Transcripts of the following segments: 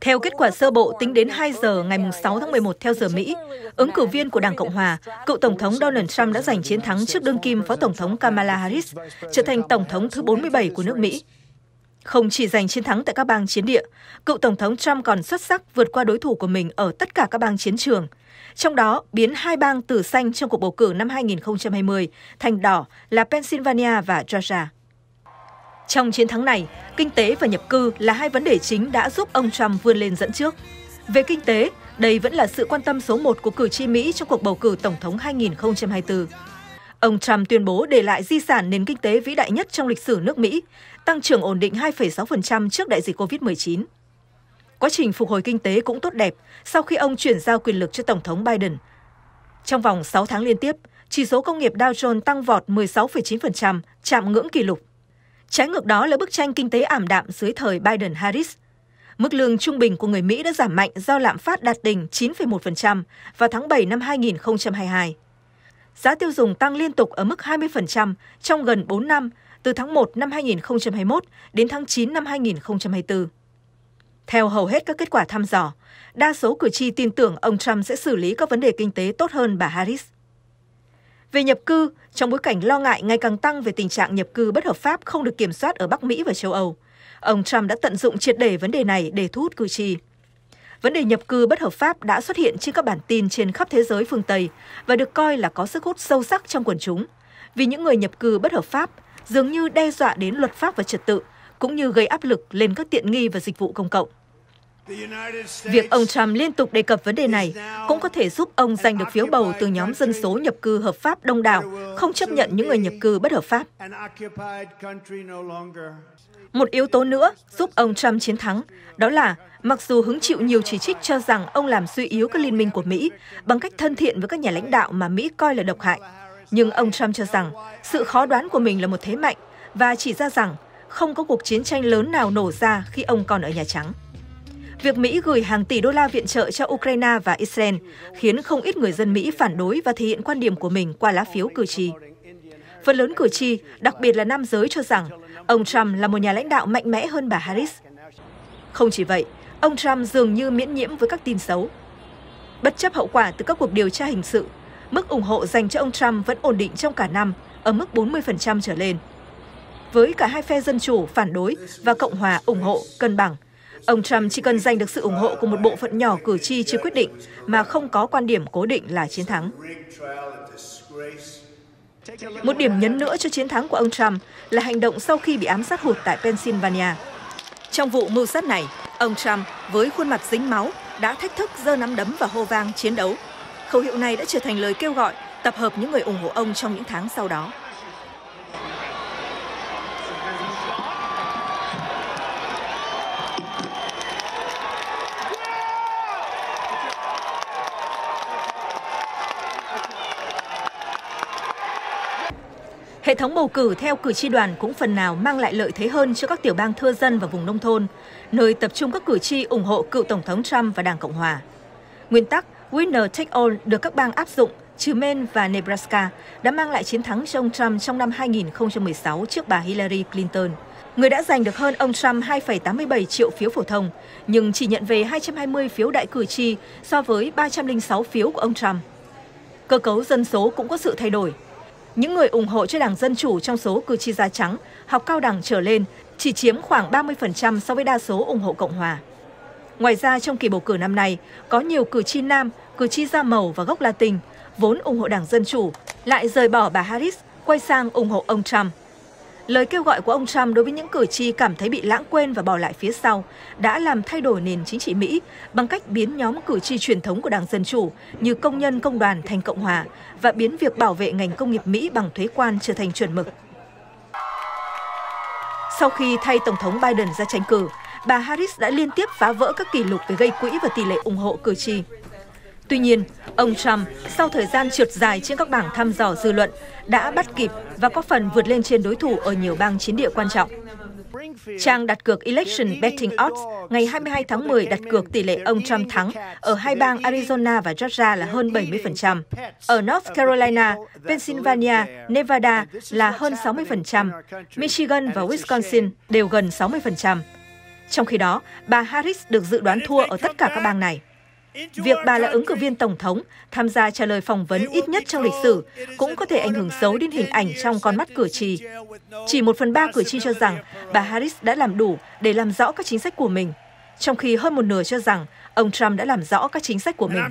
Theo kết quả sơ bộ tính đến 2 giờ ngày 6 tháng 11 theo giờ Mỹ, ứng cử viên của Đảng Cộng Hòa, cựu Tổng thống Donald Trump đã giành chiến thắng trước đương kim Phó Tổng thống Kamala Harris, trở thành Tổng thống thứ 47 của nước Mỹ. Không chỉ giành chiến thắng tại các bang chiến địa, cựu Tổng thống Trump còn xuất sắc vượt qua đối thủ của mình ở tất cả các bang chiến trường. Trong đó, biến hai bang từ xanh trong cuộc bầu cử năm 2020 thành đỏ là Pennsylvania và Georgia. Trong chiến thắng này, kinh tế và nhập cư là hai vấn đề chính đã giúp ông Trump vươn lên dẫn trước. Về kinh tế, đây vẫn là sự quan tâm số một của cử tri Mỹ trong cuộc bầu cử Tổng thống 2024. Ông Trump tuyên bố để lại di sản nền kinh tế vĩ đại nhất trong lịch sử nước Mỹ, tăng trưởng ổn định 2,6% trước đại dịch COVID-19. Quá trình phục hồi kinh tế cũng tốt đẹp sau khi ông chuyển giao quyền lực cho Tổng thống Biden. Trong vòng 6 tháng liên tiếp, chỉ số công nghiệp Dow Jones tăng vọt 16,9%, chạm ngưỡng kỷ lục Trái ngược đó là bức tranh kinh tế ảm đạm dưới thời Biden-Harris. Mức lương trung bình của người Mỹ đã giảm mạnh do lạm phát đạt đỉnh 9,1% vào tháng 7 năm 2022. Giá tiêu dùng tăng liên tục ở mức 20% trong gần 4 năm, từ tháng 1 năm 2021 đến tháng 9 năm 2024. Theo hầu hết các kết quả thăm dò, đa số cử tri tin tưởng ông Trump sẽ xử lý các vấn đề kinh tế tốt hơn bà Harris. Về nhập cư, trong bối cảnh lo ngại ngày càng tăng về tình trạng nhập cư bất hợp pháp không được kiểm soát ở Bắc Mỹ và châu Âu, ông Trump đã tận dụng triệt để vấn đề này để thu hút cử tri. Vấn đề nhập cư bất hợp pháp đã xuất hiện trên các bản tin trên khắp thế giới phương Tây và được coi là có sức hút sâu sắc trong quần chúng, vì những người nhập cư bất hợp pháp dường như đe dọa đến luật pháp và trật tự, cũng như gây áp lực lên các tiện nghi và dịch vụ công cộng. Việc ông Trump liên tục đề cập vấn đề này cũng có thể giúp ông giành được phiếu bầu từ nhóm dân số nhập cư hợp pháp đông đảo, không chấp nhận những người nhập cư bất hợp pháp. Một yếu tố nữa giúp ông Trump chiến thắng, đó là mặc dù hứng chịu nhiều chỉ trích cho rằng ông làm suy yếu các liên minh của Mỹ bằng cách thân thiện với các nhà lãnh đạo mà Mỹ coi là độc hại, nhưng ông Trump cho rằng sự khó đoán của mình là một thế mạnh và chỉ ra rằng không có cuộc chiến tranh lớn nào nổ ra khi ông còn ở Nhà Trắng. Việc Mỹ gửi hàng tỷ đô la viện trợ cho Ukraine và Israel khiến không ít người dân Mỹ phản đối và thể hiện quan điểm của mình qua lá phiếu cử tri. Phần lớn cử tri, đặc biệt là nam giới cho rằng ông Trump là một nhà lãnh đạo mạnh mẽ hơn bà Harris. Không chỉ vậy, ông Trump dường như miễn nhiễm với các tin xấu. Bất chấp hậu quả từ các cuộc điều tra hình sự, mức ủng hộ dành cho ông Trump vẫn ổn định trong cả năm ở mức 40% trở lên. Với cả hai phe dân chủ phản đối và Cộng hòa ủng hộ cân bằng, Ông Trump chỉ cần giành được sự ủng hộ của một bộ phận nhỏ cử tri chưa quyết định mà không có quan điểm cố định là chiến thắng. Một điểm nhấn nữa cho chiến thắng của ông Trump là hành động sau khi bị ám sát hụt tại Pennsylvania. Trong vụ mưu sát này, ông Trump với khuôn mặt dính máu đã thách thức giơ nắm đấm và hô vang chiến đấu. Khẩu hiệu này đã trở thành lời kêu gọi tập hợp những người ủng hộ ông trong những tháng sau đó. thống bầu cử theo cử tri đoàn cũng phần nào mang lại lợi thế hơn cho các tiểu bang thưa dân và vùng nông thôn, nơi tập trung các cử tri ủng hộ cựu Tổng thống Trump và Đảng Cộng Hòa. Nguyên tắc winner take all được các bang áp dụng, trừ Maine và Nebraska, đã mang lại chiến thắng cho ông Trump trong năm 2016 trước bà Hillary Clinton. Người đã giành được hơn ông Trump 2,87 triệu phiếu phổ thông, nhưng chỉ nhận về 220 phiếu đại cử tri so với 306 phiếu của ông Trump. Cơ cấu dân số cũng có sự thay đổi. Những người ủng hộ cho Đảng Dân Chủ trong số cử tri da trắng, học cao đẳng trở lên chỉ chiếm khoảng 30% so với đa số ủng hộ Cộng hòa. Ngoài ra, trong kỳ bầu cử năm nay, có nhiều cử tri nam, cử tri da màu và gốc Latin vốn ủng hộ Đảng Dân Chủ lại rời bỏ bà Harris, quay sang ủng hộ ông Trump. Lời kêu gọi của ông Trump đối với những cử tri cảm thấy bị lãng quên và bỏ lại phía sau đã làm thay đổi nền chính trị Mỹ bằng cách biến nhóm cử tri truyền thống của Đảng Dân Chủ như công nhân công đoàn thành Cộng hòa và biến việc bảo vệ ngành công nghiệp Mỹ bằng thuế quan trở thành chuẩn mực. Sau khi thay Tổng thống Biden ra tranh cử, bà Harris đã liên tiếp phá vỡ các kỷ lục về gây quỹ và tỷ lệ ủng hộ cử tri. Tuy nhiên, ông Trump sau thời gian trượt dài trên các bảng thăm dò dư luận đã bắt kịp và có phần vượt lên trên đối thủ ở nhiều bang chiến địa quan trọng. Trang đặt cược Election Betting Odds ngày 22 tháng 10 đặt cược tỷ lệ ông Trump thắng ở hai bang Arizona và Georgia là hơn 70%. Ở North Carolina, Pennsylvania, Nevada là hơn 60%, Michigan và Wisconsin đều gần 60%. Trong khi đó, bà Harris được dự đoán thua ở tất cả các bang này. Việc bà là ứng cử viên Tổng thống, tham gia trả lời phỏng vấn ít nhất trong lịch sử, cũng có thể ảnh hưởng xấu đến hình ảnh trong con mắt cử tri. Chỉ một phần ba cử tri cho rằng bà Harris đã làm đủ để làm rõ các chính sách của mình, trong khi hơn một nửa cho rằng ông Trump đã làm rõ các chính sách của mình.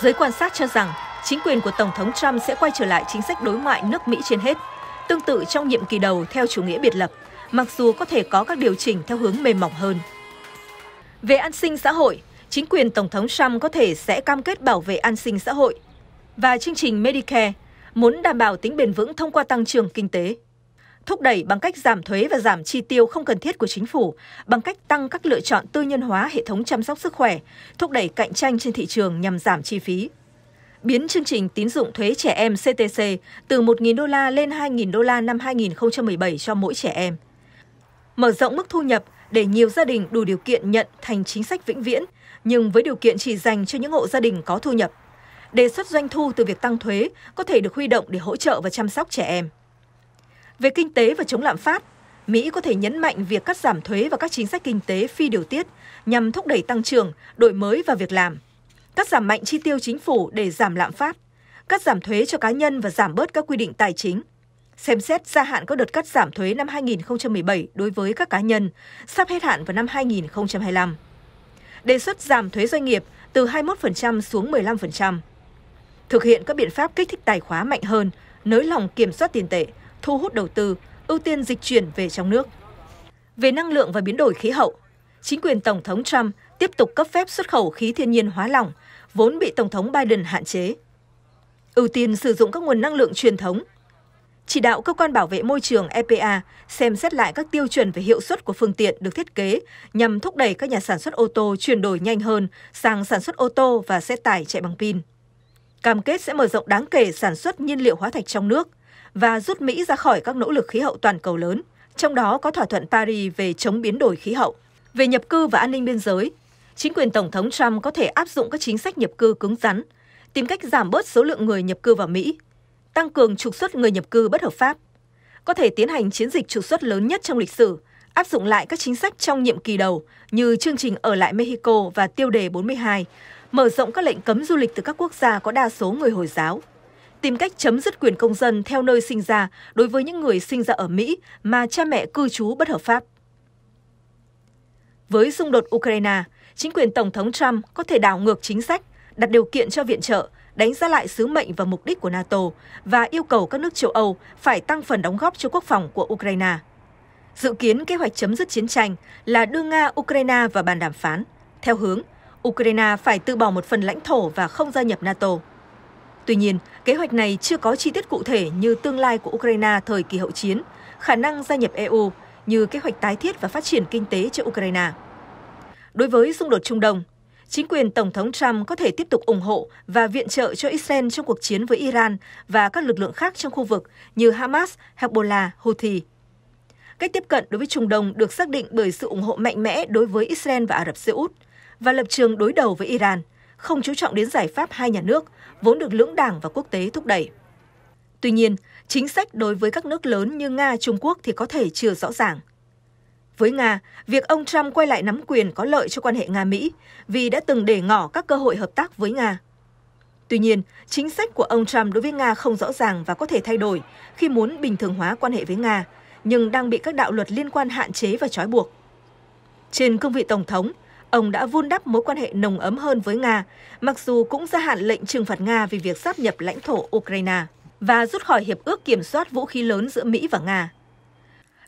Giới quan sát cho rằng chính quyền của Tổng thống Trump sẽ quay trở lại chính sách đối ngoại nước Mỹ trên hết, tương tự trong nhiệm kỳ đầu theo chủ nghĩa biệt lập, mặc dù có thể có các điều chỉnh theo hướng mềm mỏng hơn. Về an sinh xã hội, chính quyền Tổng thống Trump có thể sẽ cam kết bảo vệ an sinh xã hội và chương trình Medicare muốn đảm bảo tính bền vững thông qua tăng trưởng kinh tế thúc đẩy bằng cách giảm thuế và giảm chi tiêu không cần thiết của chính phủ, bằng cách tăng các lựa chọn tư nhân hóa hệ thống chăm sóc sức khỏe, thúc đẩy cạnh tranh trên thị trường nhằm giảm chi phí biến chương trình tín dụng thuế trẻ em CTC từ 1.000 đô la lên 2.000 đô la năm 2017 cho mỗi trẻ em. Mở rộng mức thu nhập để nhiều gia đình đủ điều kiện nhận thành chính sách vĩnh viễn, nhưng với điều kiện chỉ dành cho những hộ gia đình có thu nhập. Đề xuất doanh thu từ việc tăng thuế có thể được huy động để hỗ trợ và chăm sóc trẻ em. Về kinh tế và chống lạm phát, Mỹ có thể nhấn mạnh việc cắt giảm thuế và các chính sách kinh tế phi điều tiết nhằm thúc đẩy tăng trưởng, đổi mới và việc làm – cắt giảm mạnh chi tiêu chính phủ để giảm lạm phát, cắt giảm thuế cho cá nhân và giảm bớt các quy định tài chính, xem xét gia hạn các đợt cắt giảm thuế năm 2017 đối với các cá nhân, sắp hết hạn vào năm 2025. Đề xuất giảm thuế doanh nghiệp từ 21% xuống 15%. Thực hiện các biện pháp kích thích tài khóa mạnh hơn, nới lỏng kiểm soát tiền tệ, thu hút đầu tư, ưu tiên dịch chuyển về trong nước. Về năng lượng và biến đổi khí hậu, chính quyền Tổng thống Trump tiếp tục cấp phép xuất khẩu khí thiên nhiên hóa lỏng, vốn bị Tổng thống Biden hạn chế. Ưu tiên sử dụng các nguồn năng lượng truyền thống. Chỉ đạo cơ quan bảo vệ môi trường EPA xem xét lại các tiêu chuẩn về hiệu suất của phương tiện được thiết kế nhằm thúc đẩy các nhà sản xuất ô tô chuyển đổi nhanh hơn sang sản xuất ô tô và xe tải chạy bằng pin. Cam kết sẽ mở rộng đáng kể sản xuất nhiên liệu hóa thạch trong nước và rút Mỹ ra khỏi các nỗ lực khí hậu toàn cầu lớn, trong đó có thỏa thuận Paris về chống biến đổi khí hậu. Về nhập cư và an ninh biên giới, chính quyền Tổng thống Trump có thể áp dụng các chính sách nhập cư cứng rắn, tìm cách giảm bớt số lượng người nhập cư vào Mỹ, tăng cường trục xuất người nhập cư bất hợp pháp, có thể tiến hành chiến dịch trục xuất lớn nhất trong lịch sử, áp dụng lại các chính sách trong nhiệm kỳ đầu như chương trình ở lại Mexico và tiêu đề 42, mở rộng các lệnh cấm du lịch từ các quốc gia có đa số người Hồi giáo, tìm cách chấm dứt quyền công dân theo nơi sinh ra đối với những người sinh ra ở Mỹ mà cha mẹ cư trú bất hợp pháp. Với xung đột Ukraine, chính quyền Tổng thống Trump có thể đảo ngược chính sách, đặt điều kiện cho viện trợ, đánh giá lại sứ mệnh và mục đích của NATO và yêu cầu các nước châu Âu phải tăng phần đóng góp cho quốc phòng của Ukraine. Dự kiến kế hoạch chấm dứt chiến tranh là đưa Nga, Ukraine vào bàn đàm phán, theo hướng Ukraine phải từ bỏ một phần lãnh thổ và không gia nhập NATO. Tuy nhiên, kế hoạch này chưa có chi tiết cụ thể như tương lai của Ukraine thời kỳ hậu chiến, khả năng gia nhập EU, như kế hoạch tái thiết và phát triển kinh tế cho Ukraine. Đối với xung đột Trung Đông, chính quyền Tổng thống Trump có thể tiếp tục ủng hộ và viện trợ cho Israel trong cuộc chiến với Iran và các lực lượng khác trong khu vực như Hamas, Hezbollah, Houthi. Cách tiếp cận đối với Trung Đông được xác định bởi sự ủng hộ mạnh mẽ đối với Israel và Ả Rập Xê Út và lập trường đối đầu với Iran, không chú trọng đến giải pháp hai nhà nước, vốn được lưỡng đảng và quốc tế thúc đẩy. Tuy nhiên, chính sách đối với các nước lớn như Nga, Trung Quốc thì có thể chưa rõ ràng. Với Nga, việc ông Trump quay lại nắm quyền có lợi cho quan hệ Nga-Mỹ vì đã từng để ngỏ các cơ hội hợp tác với Nga. Tuy nhiên, chính sách của ông Trump đối với Nga không rõ ràng và có thể thay đổi khi muốn bình thường hóa quan hệ với Nga, nhưng đang bị các đạo luật liên quan hạn chế và trói buộc. Trên cương vị Tổng thống, ông đã vun đắp mối quan hệ nồng ấm hơn với Nga, mặc dù cũng gia hạn lệnh trừng phạt Nga vì việc sáp nhập lãnh thổ Ukraine và rút khỏi Hiệp ước Kiểm soát Vũ khí lớn giữa Mỹ và Nga.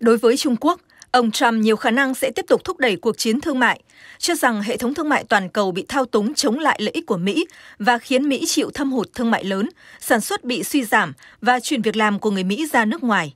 Đối với Trung Quốc, Ông Trump nhiều khả năng sẽ tiếp tục thúc đẩy cuộc chiến thương mại, cho rằng hệ thống thương mại toàn cầu bị thao túng chống lại lợi ích của Mỹ và khiến Mỹ chịu thâm hụt thương mại lớn, sản xuất bị suy giảm và chuyển việc làm của người Mỹ ra nước ngoài.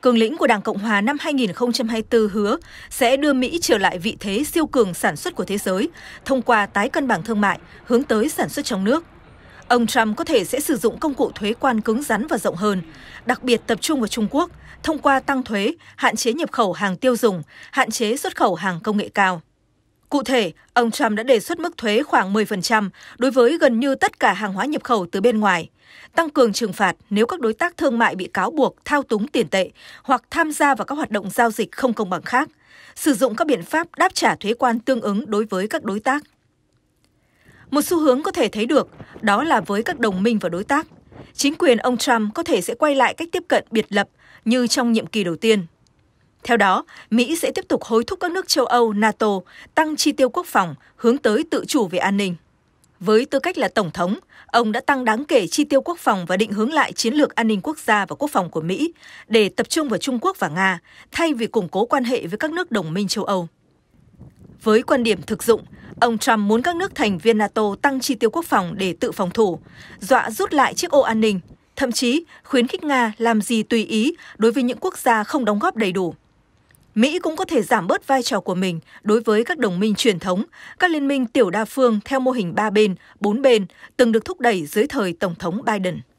Cường lĩnh của Đảng Cộng Hòa năm 2024 hứa sẽ đưa Mỹ trở lại vị thế siêu cường sản xuất của thế giới thông qua tái cân bằng thương mại hướng tới sản xuất trong nước. Ông Trump có thể sẽ sử dụng công cụ thuế quan cứng rắn và rộng hơn, đặc biệt tập trung vào Trung Quốc thông qua tăng thuế, hạn chế nhập khẩu hàng tiêu dùng, hạn chế xuất khẩu hàng công nghệ cao. Cụ thể, ông Trump đã đề xuất mức thuế khoảng 10% đối với gần như tất cả hàng hóa nhập khẩu từ bên ngoài, tăng cường trừng phạt nếu các đối tác thương mại bị cáo buộc thao túng tiền tệ hoặc tham gia vào các hoạt động giao dịch không công bằng khác, sử dụng các biện pháp đáp trả thuế quan tương ứng đối với các đối tác một xu hướng có thể thấy được đó là với các đồng minh và đối tác, chính quyền ông Trump có thể sẽ quay lại cách tiếp cận biệt lập như trong nhiệm kỳ đầu tiên. Theo đó, Mỹ sẽ tiếp tục hối thúc các nước châu Âu, NATO tăng chi tiêu quốc phòng hướng tới tự chủ về an ninh. Với tư cách là Tổng thống, ông đã tăng đáng kể chi tiêu quốc phòng và định hướng lại chiến lược an ninh quốc gia và quốc phòng của Mỹ để tập trung vào Trung Quốc và Nga thay vì củng cố quan hệ với các nước đồng minh châu Âu. Với quan điểm thực dụng, ông Trump muốn các nước thành viên NATO tăng chi tiêu quốc phòng để tự phòng thủ, dọa rút lại chiếc ô an ninh, thậm chí khuyến khích Nga làm gì tùy ý đối với những quốc gia không đóng góp đầy đủ. Mỹ cũng có thể giảm bớt vai trò của mình đối với các đồng minh truyền thống, các liên minh tiểu đa phương theo mô hình ba bên, bốn bên từng được thúc đẩy dưới thời Tổng thống Biden.